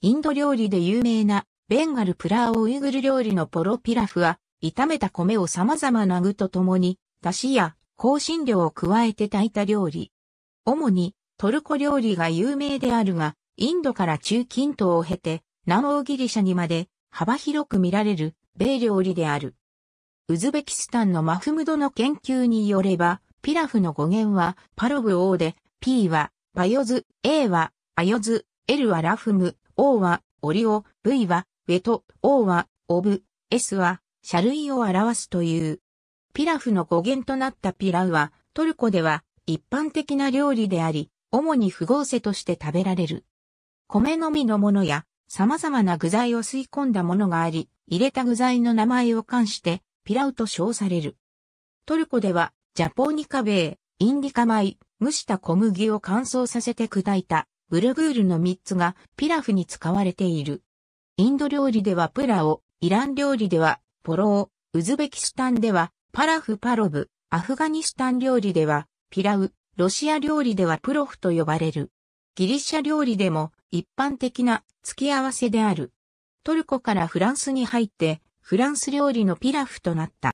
インド料理で有名なベンガルプラーウイグル料理のポロピラフは、炒めた米を様々な具とともに、出汁や香辛料を加えて炊いた料理。主にトルコ料理が有名であるが、インドから中近東を経て、南欧ギリシャにまで幅広く見られる米料理である。ウズベキスタンのマフムドの研究によれば、ピラフの語源はパロブ王で、P はバヨズ、A はアヨズ、L はラフム、O は、オリオ、V は、ウェト、O は、オブ、S は、車類を表すという。ピラフの語源となったピラウは、トルコでは一般的な料理であり、主に不合成として食べられる。米のみのものや、様々な具材を吸い込んだものがあり、入れた具材の名前を冠して、ピラウと称される。トルコでは、ジャポーニカベー、インディカ米、蒸した小麦を乾燥させて砕いたブルグールの3つがピラフに使われている。インド料理ではプラオ、イラン料理ではポロオ、ウズベキスタンではパラフパロブ、アフガニスタン料理ではピラウ、ロシア料理ではプロフと呼ばれる。ギリシャ料理でも一般的な付き合わせである。トルコからフランスに入ってフランス料理のピラフとなった。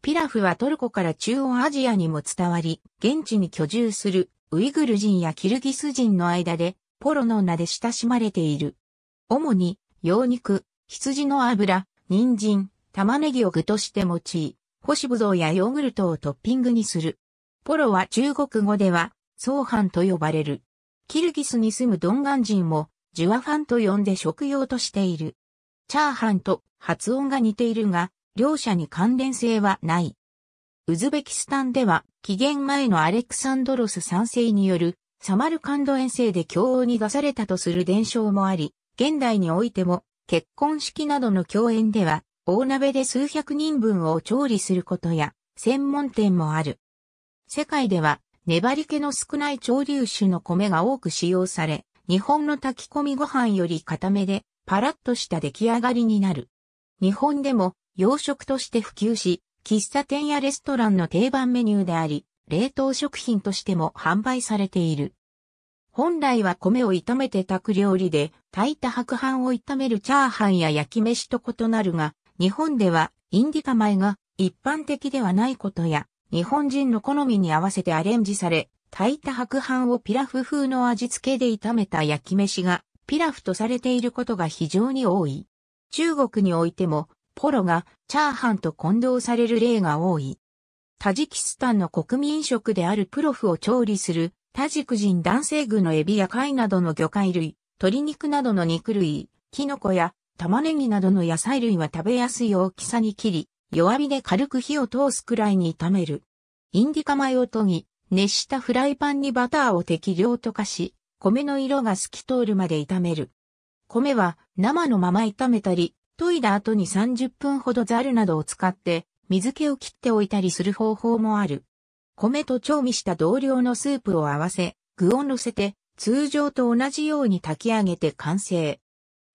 ピラフはトルコから中央アジアにも伝わり、現地に居住するウイグル人やキルギス人の間で、ポロの名で親しまれている。主に、羊肉、羊の油、人参、玉ねぎを具として用い、干しぶどうやヨーグルトをトッピングにする。ポロは中国語では、ソーハンと呼ばれる。キルギスに住むドンガン人も、ジュワファンと呼んで食用としている。チャーハンと発音が似ているが、両者に関連性はない。ウズベキスタンでは、紀元前のアレクサンドロス三世による、サマルカンド遠征で共王に出されたとする伝承もあり、現代においても、結婚式などの共演では、大鍋で数百人分を調理することや、専門店もある。世界では、粘り気の少ない潮流種の米が多く使用され、日本の炊き込みご飯より固めで、パラッとした出来上がりになる。日本でも、洋食として普及し、喫茶店やレストランの定番メニューであり、冷凍食品としても販売されている。本来は米を炒めて炊く料理で、炊いた白飯を炒めるチャーハンや焼き飯と異なるが、日本ではインディカ米が一般的ではないことや、日本人の好みに合わせてアレンジされ、炊いた白飯をピラフ風の味付けで炒めた焼き飯がピラフとされていることが非常に多い。中国においてもポロがチャーハンと混同される例が多い。タジキスタンの国民食であるプロフを調理するタジク人男性具のエビや貝などの魚介類、鶏肉などの肉類、キノコや玉ねぎなどの野菜類は食べやすい大きさに切り、弱火で軽く火を通すくらいに炒める。インディカ米を研ぎ、熱したフライパンにバターを適量溶かし、米の色が透き通るまで炒める。米は生のまま炒めたり、研いだ後に30分ほどザルなどを使って水気を切っておいたりする方法もある。米と調味した同量のスープを合わせ、具を乗せて通常と同じように炊き上げて完成。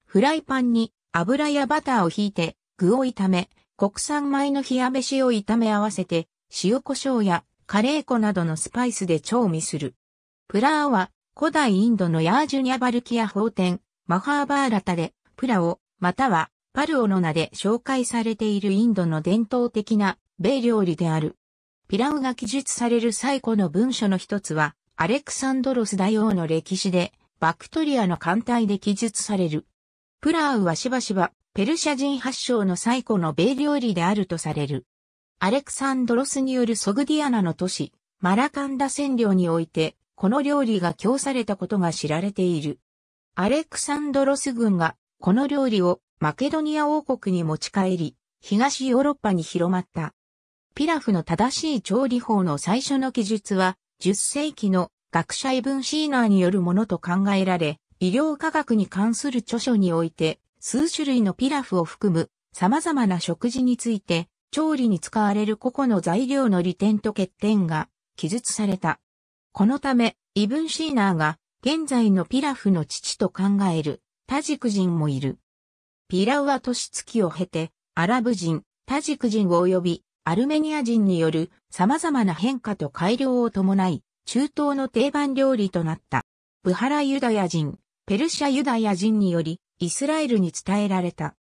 フライパンに油やバターをひいて具を炒め、国産米の冷や飯を炒め合わせて塩胡椒やカレー粉などのスパイスで調味する。プラーは古代インドのヤージュニャバルキア法典、マハーバーラタでプラをまたはパルオの名で紹介されているインドの伝統的な米料理である。ピラウが記述される最古の文書の一つは、アレクサンドロス大王の歴史で、バクトリアの艦隊で記述される。プラウはしばしば、ペルシャ人発祥の最古の米料理であるとされる。アレクサンドロスによるソグディアナの都市、マラカンダ占領において、この料理が供されたことが知られている。アレクサンドロス軍が、この料理をマケドニア王国に持ち帰り、東ヨーロッパに広まった。ピラフの正しい調理法の最初の記述は、10世紀の学者イブン・シーナーによるものと考えられ、医療科学に関する著書において、数種類のピラフを含む様々な食事について、調理に使われる個々の材料の利点と欠点が記述された。このため、イブン・シーナーが現在のピラフの父と考えるタジク人もいる。ピラウア年月を経て、アラブ人、タジク人及びアルメニア人による様々な変化と改良を伴い、中東の定番料理となった。ブハラユダヤ人、ペルシャユダヤ人により、イスラエルに伝えられた。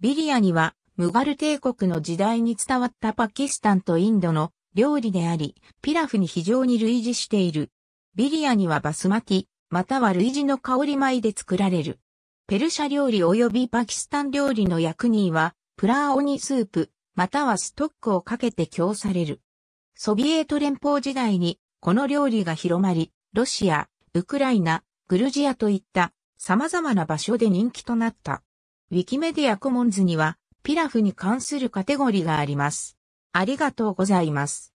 ビリヤには、ムガル帝国の時代に伝わったパキスタンとインドの料理であり、ピラフに非常に類似している。ビリヤにはバスマティ、または類似の香り米で作られる。ペルシャ料理及びパキスタン料理の役人は、プラーオニスープ、またはストックをかけて供される。ソビエト連邦時代に、この料理が広まり、ロシア、ウクライナ、グルジアといった様々な場所で人気となった。ウィキメディアコモンズには、ピラフに関するカテゴリーがあります。ありがとうございます。